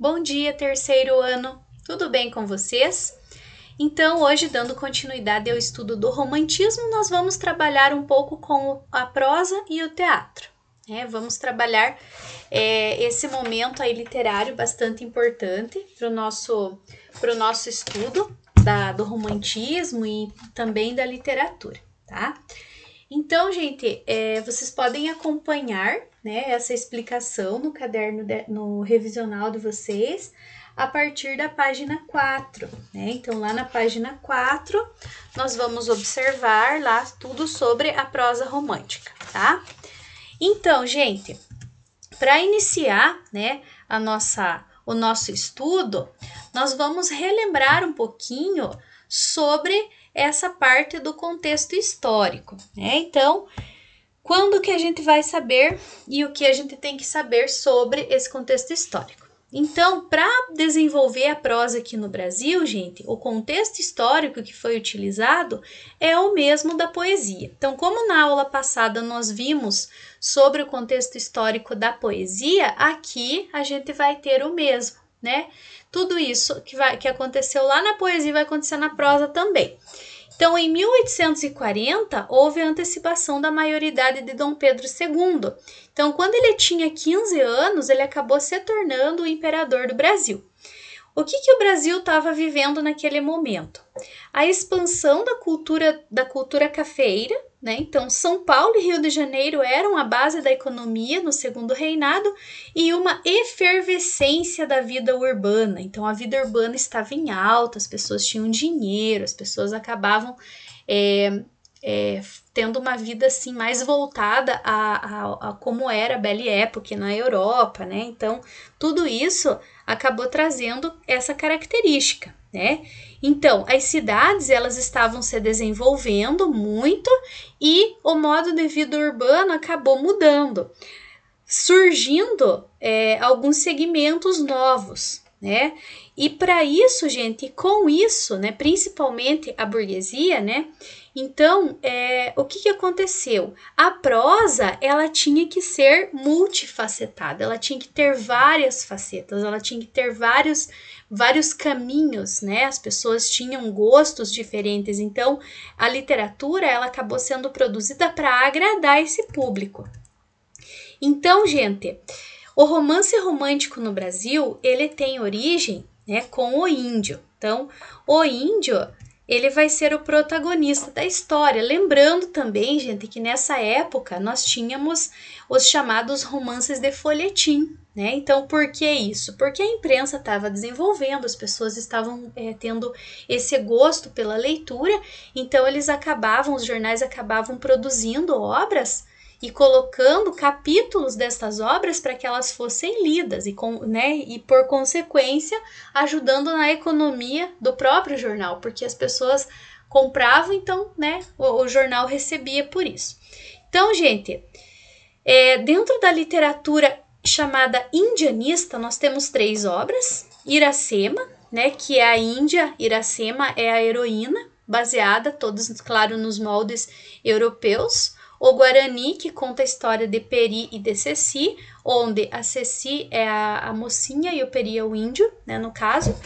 Bom dia, terceiro ano! Tudo bem com vocês? Então, hoje, dando continuidade ao estudo do romantismo, nós vamos trabalhar um pouco com a prosa e o teatro. Né? Vamos trabalhar é, esse momento aí literário bastante importante para o nosso, pro nosso estudo da, do romantismo e também da literatura, tá? Então, gente, é, vocês podem acompanhar né, essa explicação no caderno, de, no revisional de vocês, a partir da página 4, né? Então, lá na página 4, nós vamos observar lá tudo sobre a prosa romântica, tá? Então, gente, para iniciar, né, a nossa o nosso estudo, nós vamos relembrar um pouquinho sobre essa parte do contexto histórico, né? Então, quando que a gente vai saber e o que a gente tem que saber sobre esse contexto histórico? Então, para desenvolver a prosa aqui no Brasil, gente, o contexto histórico que foi utilizado é o mesmo da poesia. Então, como na aula passada nós vimos sobre o contexto histórico da poesia, aqui a gente vai ter o mesmo, né? Tudo isso que, vai, que aconteceu lá na poesia vai acontecer na prosa também. Então, em 1840, houve a antecipação da maioridade de Dom Pedro II. Então, quando ele tinha 15 anos, ele acabou se tornando o imperador do Brasil. O que, que o Brasil estava vivendo naquele momento? A expansão da cultura da cultura cafeira, né? Então, São Paulo e Rio de Janeiro eram a base da economia no segundo reinado e uma efervescência da vida urbana. Então, a vida urbana estava em alta, as pessoas tinham dinheiro, as pessoas acabavam é, é, tendo uma vida assim mais voltada a, a, a, como era a Belle Époque na Europa, né? Então tudo isso acabou trazendo essa característica, né? Então as cidades elas estavam se desenvolvendo muito e o modo de vida urbano acabou mudando, surgindo é, alguns segmentos novos, né? E para isso, gente, com isso, né, principalmente a burguesia, né, então, é, o que, que aconteceu? A prosa ela tinha que ser multifacetada, ela tinha que ter várias facetas, ela tinha que ter vários, vários caminhos, né? As pessoas tinham gostos diferentes, então a literatura ela acabou sendo produzida para agradar esse público. Então, gente, o romance romântico no Brasil ele tem origem né, com o índio. Então, o índio ele vai ser o protagonista da história. Lembrando também, gente, que nessa época nós tínhamos os chamados romances de folhetim, né? Então, por que isso? Porque a imprensa estava desenvolvendo, as pessoas estavam é, tendo esse gosto pela leitura, então eles acabavam, os jornais acabavam produzindo obras e colocando capítulos destas obras para que elas fossem lidas e, com, né, e, por consequência, ajudando na economia do próprio jornal, porque as pessoas compravam, então né, o, o jornal recebia por isso. Então, gente, é, dentro da literatura chamada indianista, nós temos três obras: Iracema, né, que é a Índia, Iracema é a heroína, baseada, todos, claro, nos moldes europeus. O Guarani, que conta a história de Peri e de Ceci, onde a Ceci é a, a mocinha e o Peri é o índio, né, no caso.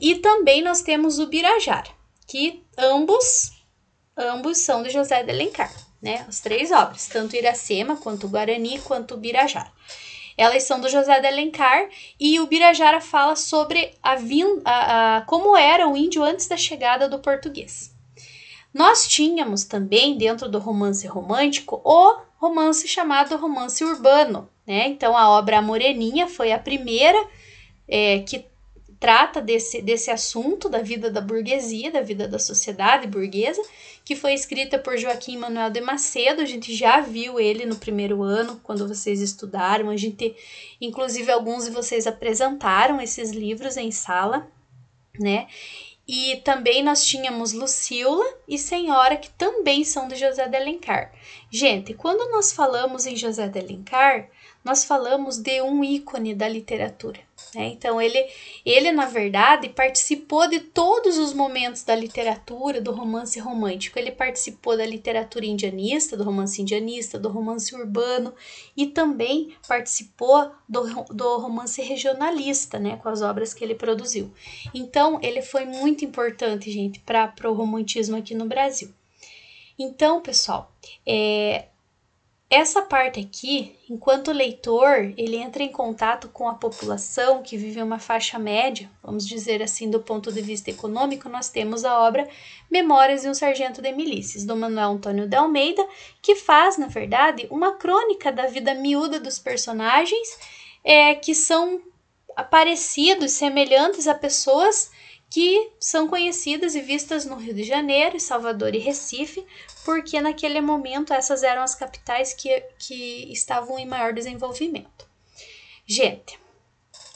E também nós temos o Birajara, que ambos, ambos são de José de Alencar, né, as três obras, tanto Iracema, quanto Guarani, quanto Birajara. Elas são do José de Alencar e o Birajara fala sobre a, vin, a, a como era o índio antes da chegada do português. Nós tínhamos também, dentro do romance romântico, o romance chamado romance urbano. Né? Então, a obra Moreninha foi a primeira é, que trata desse, desse assunto da vida da burguesia, da vida da sociedade burguesa, que foi escrita por Joaquim Manuel de Macedo. A gente já viu ele no primeiro ano, quando vocês estudaram. A gente, inclusive, alguns de vocês apresentaram esses livros em sala, né? E também nós tínhamos Lucila e Senhora, que também são de José de Alencar. Gente, quando nós falamos em José de Alencar, nós falamos de um ícone da literatura. Né? então ele, ele na verdade participou de todos os momentos da literatura do romance romântico. Ele participou da literatura indianista, do romance indianista, do romance urbano e também participou do, do romance regionalista, né, com as obras que ele produziu. Então ele foi muito importante, gente, para o romantismo aqui no Brasil. Então, pessoal, é, essa parte aqui, enquanto leitor, ele entra em contato com a população que vive uma faixa média, vamos dizer assim, do ponto de vista econômico, nós temos a obra Memórias de um Sargento de Milícias, do Manuel Antônio de Almeida, que faz, na verdade, uma crônica da vida miúda dos personagens, é, que são parecidos, semelhantes a pessoas que são conhecidas e vistas no Rio de Janeiro, Salvador e Recife, porque naquele momento essas eram as capitais que, que estavam em maior desenvolvimento. Gente,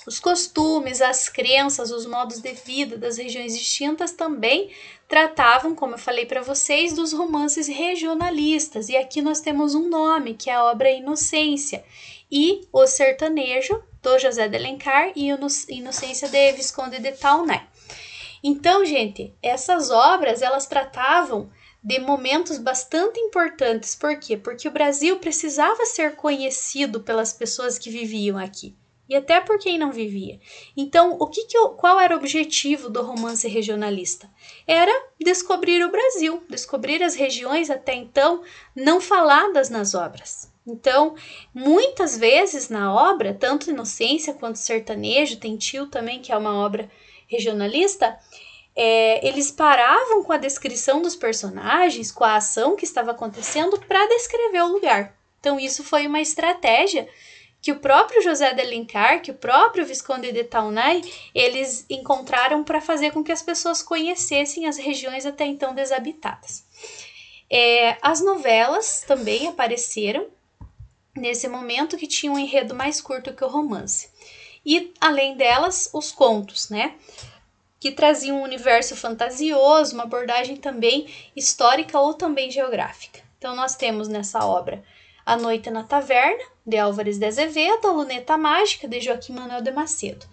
os costumes, as crenças, os modos de vida das regiões distintas também tratavam, como eu falei para vocês, dos romances regionalistas. E aqui nós temos um nome, que é a obra Inocência, e O Sertanejo, do José de Alencar, e Inocência de Visconde de Taunay. Então, gente, essas obras elas tratavam de momentos bastante importantes. Por quê? Porque o Brasil precisava ser conhecido pelas pessoas que viviam aqui e até por quem não vivia. Então, o que, que eu, qual era o objetivo do romance regionalista? Era descobrir o Brasil, descobrir as regiões até então não faladas nas obras. Então, muitas vezes na obra, tanto Inocência quanto Sertanejo, tem Tio também, que é uma obra regionalista, é, eles paravam com a descrição dos personagens, com a ação que estava acontecendo, para descrever o lugar. Então, isso foi uma estratégia que o próprio José de Alencar, que o próprio Visconde de Taunay, eles encontraram para fazer com que as pessoas conhecessem as regiões até então desabitadas. É, as novelas também apareceram nesse momento que tinha um enredo mais curto que o romance e, além delas, os contos, né? Que traziam um universo fantasioso, uma abordagem também histórica ou também geográfica. Então, nós temos nessa obra A Noite na Taverna, de Álvares de Azevedo, A Luneta Mágica, de Joaquim Manuel de Macedo.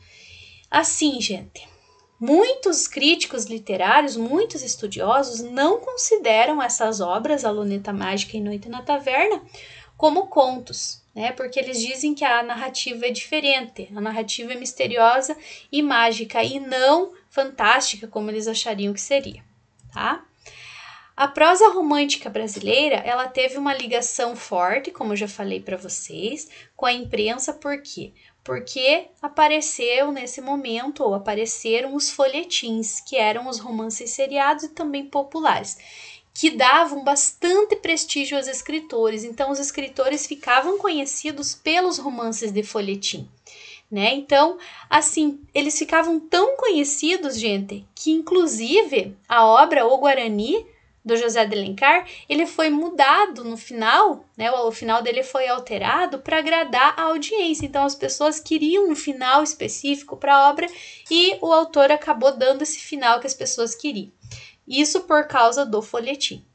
Assim, gente, Muitos críticos literários, muitos estudiosos não consideram essas obras, A Luneta Mágica e Noite na Taverna, como contos, né? Porque eles dizem que a narrativa é diferente, a narrativa é misteriosa e mágica e não fantástica como eles achariam que seria, tá? A prosa romântica brasileira, ela teve uma ligação forte, como eu já falei para vocês, com a imprensa, por quê? Porque apareceu nesse momento, ou apareceram os folhetins, que eram os romances seriados e também populares que davam bastante prestígio aos escritores. Então, os escritores ficavam conhecidos pelos romances de folhetim. Né? Então, assim, eles ficavam tão conhecidos, gente, que inclusive a obra O Guarani do José de Alencar, ele foi mudado no final, né? O final dele foi alterado para agradar a audiência. Então as pessoas queriam um final específico para a obra e o autor acabou dando esse final que as pessoas queriam. Isso por causa do folhetim.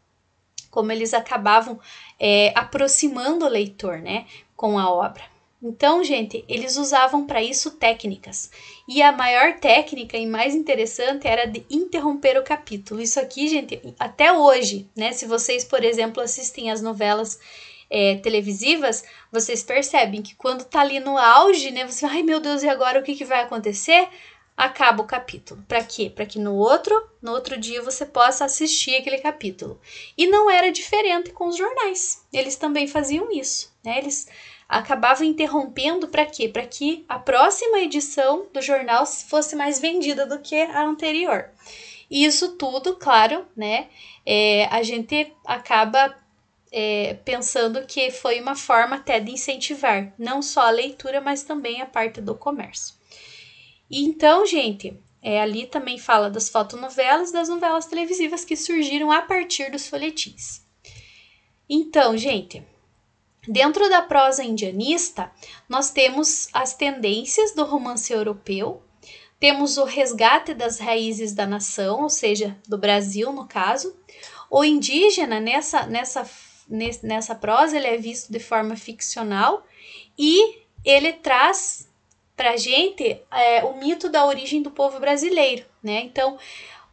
Como eles acabavam é, aproximando o leitor né, com a obra. Então, gente, eles usavam para isso técnicas. E a maior técnica e mais interessante era de interromper o capítulo. Isso aqui, gente, até hoje, né? Se vocês, por exemplo, assistem as novelas é, televisivas, vocês percebem que quando tá ali no auge, né? Você, ai meu Deus, e agora o que, que vai acontecer? acaba o capítulo. Para quê? Para que no outro, no outro dia você possa assistir aquele capítulo. E não era diferente com os jornais. Eles também faziam isso, né? Eles acabavam interrompendo para quê? Para que a próxima edição do jornal fosse mais vendida do que a anterior. E isso tudo, claro, né? É, a gente acaba é, pensando que foi uma forma até de incentivar não só a leitura, mas também a parte do comércio. E então, gente, é, ali também fala das fotonovelas, das novelas televisivas que surgiram a partir dos folhetins. Então, gente, dentro da prosa indianista, nós temos as tendências do romance europeu, temos o resgate das raízes da nação, ou seja, do Brasil no caso. O indígena nessa nessa nessa prosa ele é visto de forma ficcional e ele traz para a gente é, o mito da origem do povo brasileiro, né? Então,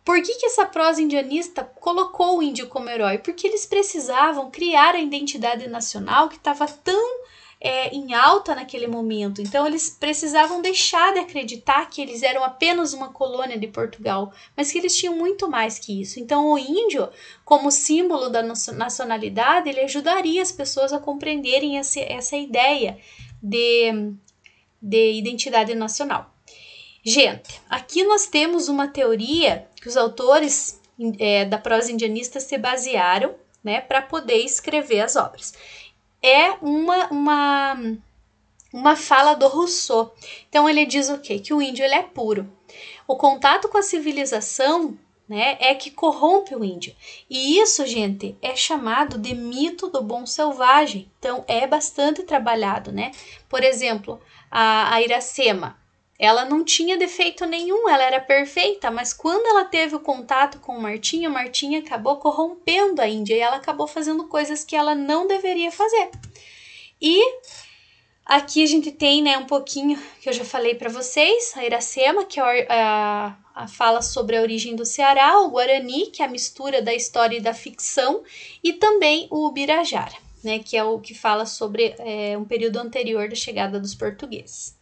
por que, que essa prosa indianista colocou o índio como herói? Porque eles precisavam criar a identidade nacional que estava tão é, em alta naquele momento. Então, eles precisavam deixar de acreditar que eles eram apenas uma colônia de Portugal, mas que eles tinham muito mais que isso. Então, o índio, como símbolo da nacionalidade, ele ajudaria as pessoas a compreenderem essa essa ideia de de identidade nacional. Gente, aqui nós temos uma teoria que os autores é, da prosa indianista se basearam né, para poder escrever as obras. É uma, uma, uma fala do Rousseau. Então ele diz o quê? Que o índio ele é puro. O contato com a civilização né, é que corrompe o índio. E isso, gente, é chamado de mito do bom selvagem. Então é bastante trabalhado, né? Por exemplo, a, a Iracema. Ela não tinha defeito nenhum, ela era perfeita, mas quando ela teve o contato com o Martinho, o Martinho acabou corrompendo a Índia e ela acabou fazendo coisas que ela não deveria fazer. E aqui a gente tem, né, um pouquinho que eu já falei para vocês, a Iracema, que é a, a fala sobre a origem do Ceará, o Guarani, que é a mistura da história e da ficção, e também o Ubirajara né, que é o que fala sobre é, um período anterior da chegada dos portugueses.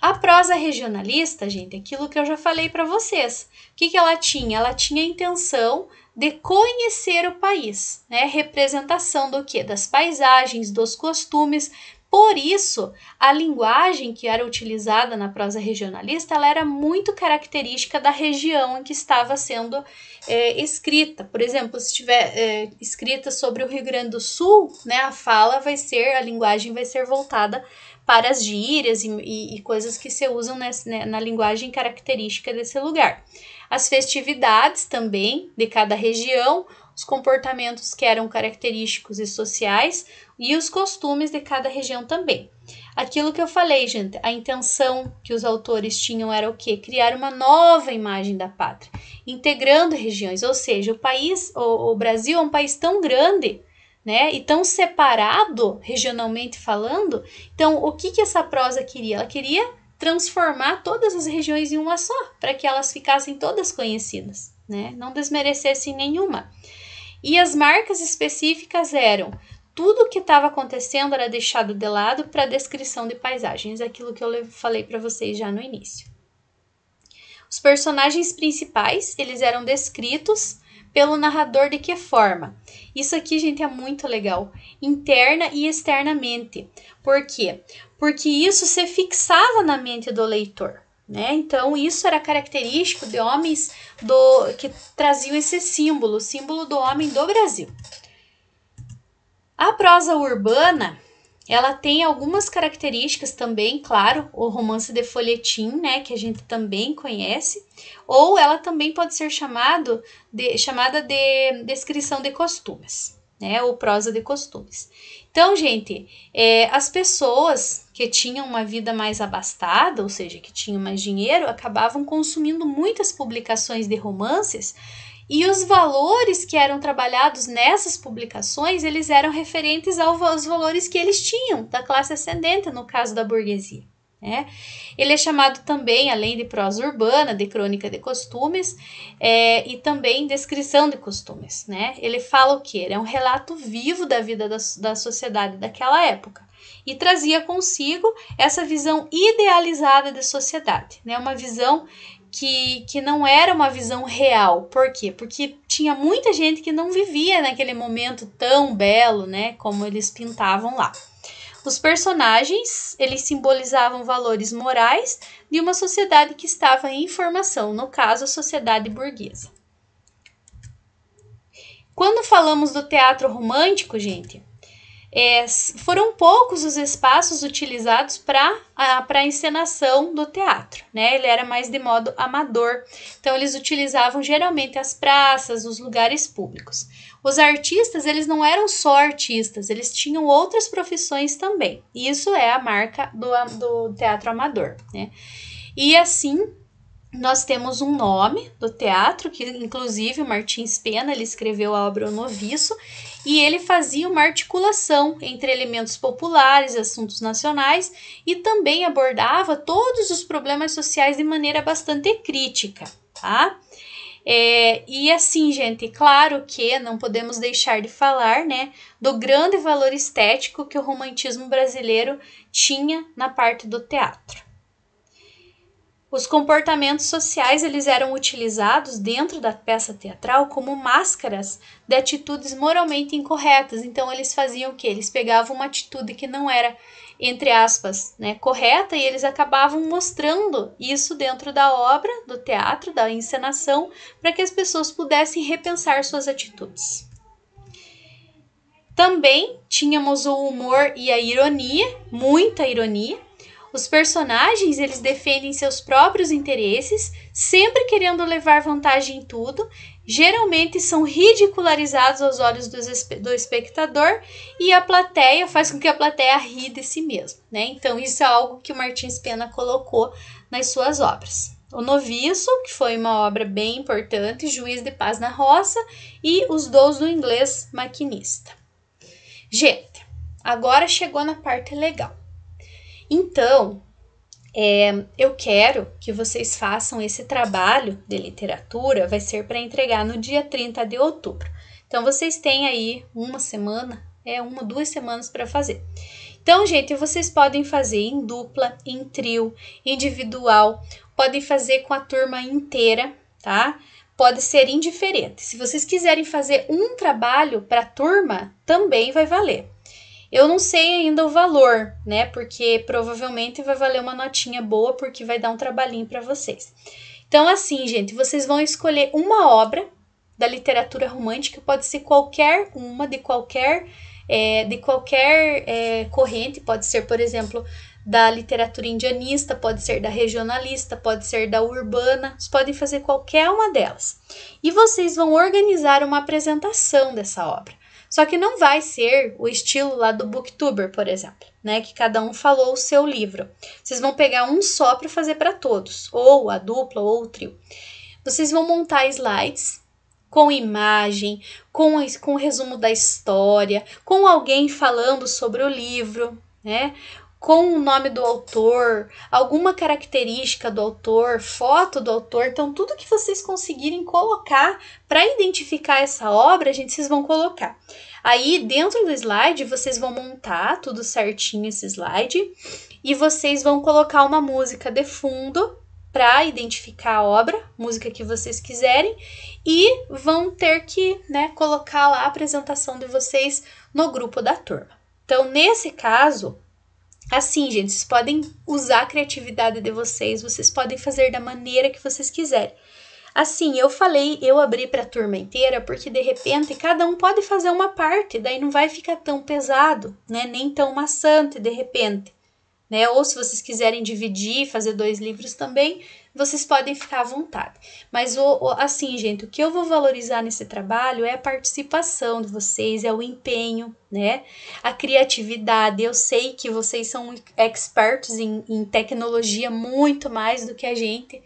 A prosa regionalista, gente, é aquilo que eu já falei para vocês. O que, que ela tinha? Ela tinha a intenção de conhecer o país, né? Representação do que? Das paisagens, dos costumes, por isso, a linguagem que era utilizada na prosa regionalista ela era muito característica da região em que estava sendo é, escrita. Por exemplo, se estiver é, escrita sobre o Rio Grande do Sul, né, a fala vai ser, a linguagem vai ser voltada para as gírias e, e, e coisas que se usam né, na linguagem característica desse lugar. As festividades também de cada região os comportamentos que eram característicos e sociais e os costumes de cada região também. Aquilo que eu falei, gente, a intenção que os autores tinham era o quê? Criar uma nova imagem da pátria, integrando regiões, ou seja, o país, o, o Brasil é um país tão grande, né, e tão separado regionalmente falando. Então, o que que essa prosa queria? Ela queria transformar todas as regiões em uma só, para que elas ficassem todas conhecidas né? Não desmerecessem nenhuma. E as marcas específicas eram tudo o que estava acontecendo era deixado de lado para descrição de paisagens, aquilo que eu falei para vocês já no início. Os personagens principais, eles eram descritos pelo narrador de que forma? Isso aqui, gente, é muito legal, interna e externamente. Por quê? Porque isso se fixava na mente do leitor. Né? Então, isso era característico de homens do que traziam esse símbolo, símbolo do homem do Brasil. A prosa urbana, ela tem algumas características também, claro, o romance de folhetim, né, que a gente também conhece, ou ela também pode ser chamado de, chamada de descrição de costumes né? Ou prosa de costumes. Então, gente, é, as pessoas que tinham uma vida mais abastada, ou seja, que tinham mais dinheiro, acabavam consumindo muitas publicações de romances e os valores que eram trabalhados nessas publicações, eles eram referentes aos valores que eles tinham da classe ascendente, no caso da burguesia. Né? Ele é chamado também, além de prosa urbana, de crônica de costumes é, e também descrição de costumes. Né? Ele fala o que? Ele é um relato vivo da vida da, da sociedade daquela época e trazia consigo essa visão idealizada de sociedade, né? uma visão que, que não era uma visão real. Por quê? Porque tinha muita gente que não vivia naquele momento tão belo né? como eles pintavam lá. Os personagens, eles simbolizavam valores morais de uma sociedade que estava em formação, no caso, a sociedade burguesa. Quando falamos do teatro romântico, gente, é, foram poucos os espaços utilizados para a encenação do teatro, né? Ele era mais de modo amador, então eles utilizavam geralmente as praças, os lugares públicos. Os artistas, eles não eram só artistas, eles tinham outras profissões também. isso é a marca do, do teatro amador, né? E assim, nós temos um nome do teatro, que inclusive o Martins Pena ele escreveu a obra O Noviço, e ele fazia uma articulação entre elementos populares e assuntos nacionais e também abordava todos os problemas sociais de maneira bastante crítica, tá? É, e assim, gente, claro que não podemos deixar de falar, né, do grande valor estético que o romantismo brasileiro tinha na parte do teatro. Os comportamentos sociais eles eram utilizados dentro da peça teatral como máscaras de atitudes moralmente incorretas. Então eles faziam o que? Eles pegavam uma atitude que não era entre aspas, né, correta, e eles acabavam mostrando isso dentro da obra, do teatro, da encenação, para que as pessoas pudessem repensar suas atitudes. Também tínhamos o humor e a ironia, muita ironia, os personagens, eles defendem seus próprios interesses, sempre querendo levar vantagem em tudo, geralmente são ridicularizados aos olhos do, do espectador e a plateia faz com que a plateia ri de si mesma, né? Então isso é algo que o Martins Pena colocou nas suas obras. O Noviço, que foi uma obra bem importante, Juiz de Paz na Roça e Os Dous do Inglês Maquinista. Gente, agora chegou na parte legal. Então, é, eu quero que vocês façam esse trabalho de literatura, vai ser para entregar no dia 30 de outubro. Então, vocês têm aí uma semana, é uma, duas semanas para fazer. Então, gente, vocês podem fazer em dupla, em trio, individual, podem fazer com a turma inteira, tá? Pode ser indiferente. Se vocês quiserem fazer um trabalho para a turma, também vai valer. Eu não sei ainda o valor, né? Porque provavelmente vai valer uma notinha boa, porque vai dar um trabalhinho para vocês. Então, assim, gente, vocês vão escolher uma obra da literatura romântica, pode ser qualquer uma, de qualquer, é, de qualquer é, corrente, pode ser, por exemplo, da literatura indianista, pode ser da regionalista, pode ser da urbana, vocês podem fazer qualquer uma delas. E vocês vão organizar uma apresentação dessa obra. Só que não vai ser o estilo lá do Booktuber, por exemplo, né? Que cada um falou o seu livro. Vocês vão pegar um só para fazer para todos, ou a dupla, ou o trio. Vocês vão montar slides com imagem, com, com o resumo da história, com alguém falando sobre o livro, né? com o nome do autor, alguma característica do autor, foto do autor. Então, tudo que vocês conseguirem colocar para identificar essa obra, a gente vocês vão colocar. Aí, dentro do slide, vocês vão montar tudo certinho esse slide e vocês vão colocar uma música de fundo para identificar a obra, música que vocês quiserem, e vão ter que né, colocar lá a apresentação de vocês no grupo da turma. Então, nesse caso, Assim, gente, vocês podem usar a criatividade de vocês, vocês podem fazer da maneira que vocês quiserem. Assim, eu falei, eu abri para a turma inteira, porque de repente cada um pode fazer uma parte, daí não vai ficar tão pesado, né? Nem tão maçante de repente né? Ou se vocês quiserem dividir, fazer dois livros também, vocês podem ficar à vontade. Mas o, assim, gente, o que eu vou valorizar nesse trabalho é a participação de vocês, é o empenho, né? A criatividade. Eu sei que vocês são expertos em, em tecnologia muito mais do que a gente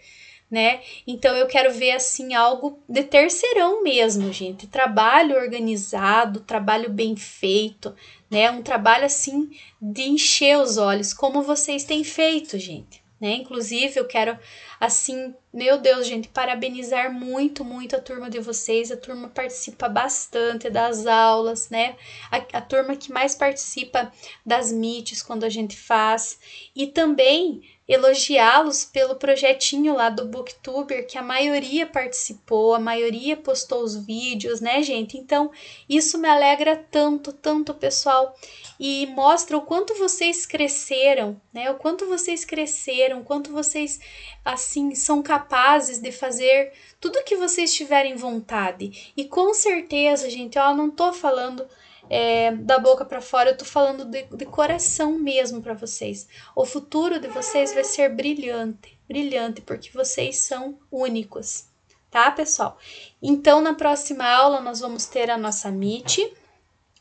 né? Então eu quero ver assim algo de terceirão mesmo, gente. Trabalho organizado, trabalho bem feito, né? Um trabalho assim de encher os olhos, como vocês têm feito, gente. Né? Inclusive, eu quero, assim, meu Deus, gente, parabenizar muito, muito a turma de vocês. A turma participa bastante das aulas, né? A, a turma que mais participa das mites quando a gente faz. E também elogiá-los pelo projetinho lá do Booktuber, que a maioria participou, a maioria postou os vídeos, né, gente? Então, isso me alegra tanto, tanto, pessoal, e mostra o quanto vocês cresceram, né? O quanto vocês cresceram, o quanto vocês assim são capazes de fazer tudo que vocês tiverem vontade. E com certeza, gente, eu não tô falando é, da boca para fora, eu tô falando de, de coração mesmo para vocês. O futuro de vocês vai ser brilhante, brilhante, porque vocês são únicos, tá, pessoal? Então, na próxima aula, nós vamos ter a nossa Meet,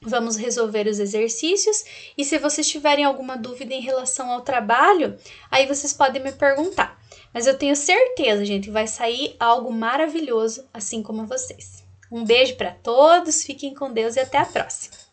vamos resolver os exercícios e se vocês tiverem alguma dúvida em relação ao trabalho, aí vocês podem me perguntar. Mas eu tenho certeza, gente, vai sair algo maravilhoso assim como vocês. Um beijo para todos, fiquem com Deus e até a próxima.